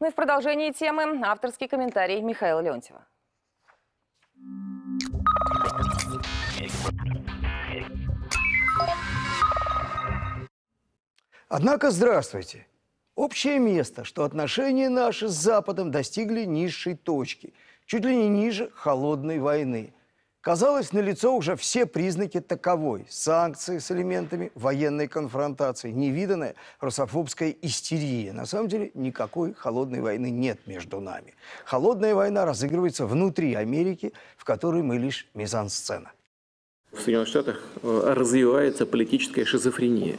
Ну и в продолжении темы авторский комментарий Михаила Леонтьева. Однако здравствуйте. Общее место, что отношения наши с Западом достигли низшей точки, чуть ли не ниже холодной войны – Казалось, налицо уже все признаки таковой. Санкции с элементами военной конфронтации, невиданная русофобская истерия. На самом деле никакой холодной войны нет между нами. Холодная война разыгрывается внутри Америки, в которой мы лишь мизансцена. В Соединенных Штатах э, развивается политическая шизофрения.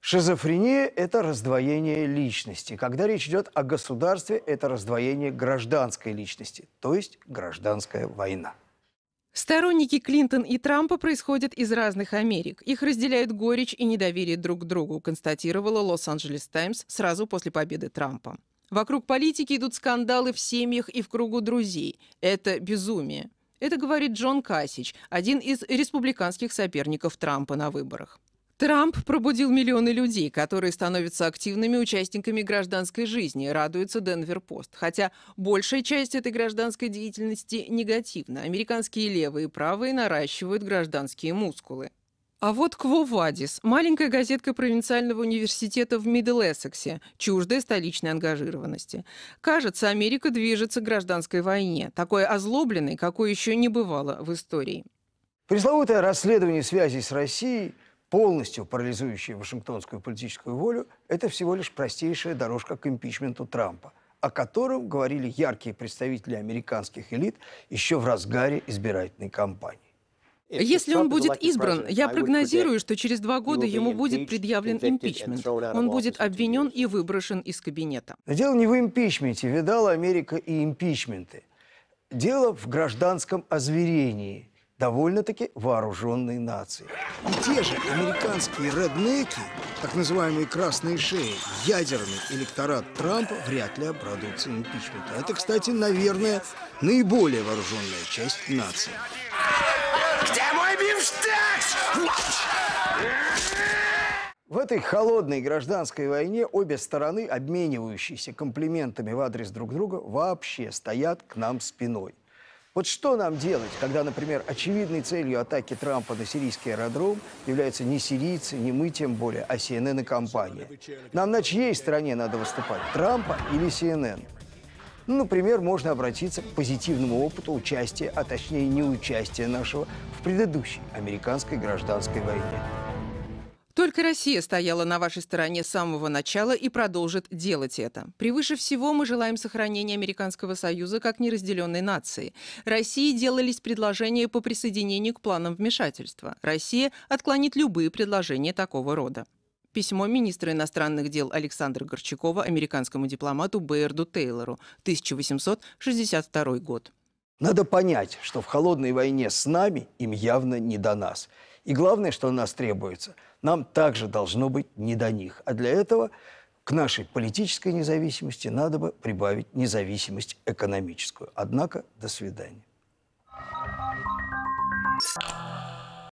Шизофрения – это раздвоение личности. Когда речь идет о государстве, это раздвоение гражданской личности, то есть гражданская война. Сторонники Клинтон и Трампа происходят из разных Америк. Их разделяют горечь и недоверие друг к другу, констатировала Лос-Анджелес Таймс сразу после победы Трампа. Вокруг политики идут скандалы в семьях и в кругу друзей. Это безумие. Это говорит Джон Касич, один из республиканских соперников Трампа на выборах. Трамп пробудил миллионы людей, которые становятся активными участниками гражданской жизни, радуется Денвер-Пост. Хотя большая часть этой гражданской деятельности негативна. Американские левые и правые наращивают гражданские мускулы. А вот Кво Вадис, маленькая газетка провинциального университета в Мидл-Эссексе, чуждая столичной ангажированности. Кажется, Америка движется к гражданской войне, такой озлобленной, какой еще не бывало в истории. Пресловутое расследование связей с Россией – полностью парализующие вашингтонскую политическую волю, это всего лишь простейшая дорожка к импичменту Трампа, о котором говорили яркие представители американских элит еще в разгаре избирательной кампании. Если он будет избран, я прогнозирую, что через два года ему будет предъявлен импичмент. Он будет обвинен и выброшен из кабинета. Дело не в импичменте. Видала Америка и импичменты. Дело в гражданском озверении – довольно-таки вооруженной нации. И те же американские реднеки, так называемые красные шеи, ядерный электорат Трампа вряд ли обрадуется импичменту. Это, кстати, наверное, наиболее вооруженная часть нации. Где мой бифштекс? В этой холодной гражданской войне обе стороны, обменивающиеся комплиментами в адрес друг друга, вообще стоят к нам спиной – вот что нам делать, когда, например, очевидной целью атаки Трампа на сирийский аэродром являются не сирийцы, не мы тем более, а CNN и компания? Нам на чьей стороне надо выступать, Трампа или CNN? Ну, например, можно обратиться к позитивному опыту участия, а точнее неучастия нашего в предыдущей американской гражданской войне. Только Россия стояла на вашей стороне с самого начала и продолжит делать это. Превыше всего мы желаем сохранения Американского Союза как неразделенной нации. России делались предложения по присоединению к планам вмешательства. Россия отклонит любые предложения такого рода. Письмо министра иностранных дел Александра Горчакова американскому дипломату Бейерду Тейлору, 1862 год. Надо понять, что в холодной войне с нами им явно не до нас. И главное, что у нас требуется, нам также должно быть не до них. А для этого к нашей политической независимости надо бы прибавить независимость экономическую. Однако, до свидания.